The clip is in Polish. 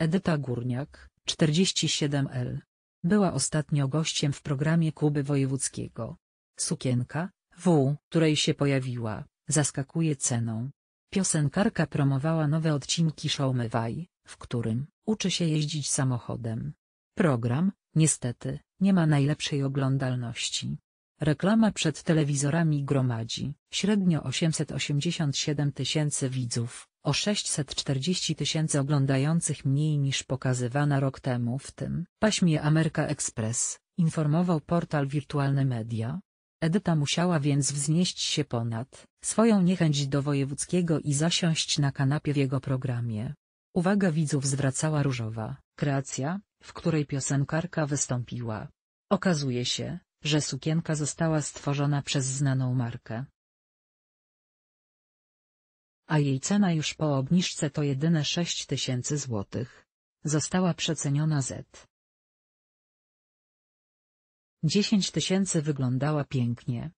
Edyta Górniak, 47L. Była ostatnio gościem w programie Kuby Wojewódzkiego. Sukienka, w której się pojawiła, zaskakuje ceną. Piosenkarka promowała nowe odcinki show Mywaj, w którym uczy się jeździć samochodem. Program, niestety, nie ma najlepszej oglądalności. Reklama przed telewizorami gromadzi średnio 887 tysięcy widzów, o 640 tysięcy oglądających mniej niż pokazywana rok temu w tym paśmie Ameryka Express, informował portal Wirtualne Media. Edyta musiała więc wznieść się ponad swoją niechęć do Wojewódzkiego i zasiąść na kanapie w jego programie. Uwaga widzów zwracała różowa kreacja, w której piosenkarka wystąpiła. Okazuje się, że sukienka została stworzona przez znaną markę a jej cena już po obniżce to jedyne 6 tysięcy złotych. Została przeceniona z 10 tysięcy wyglądała pięknie.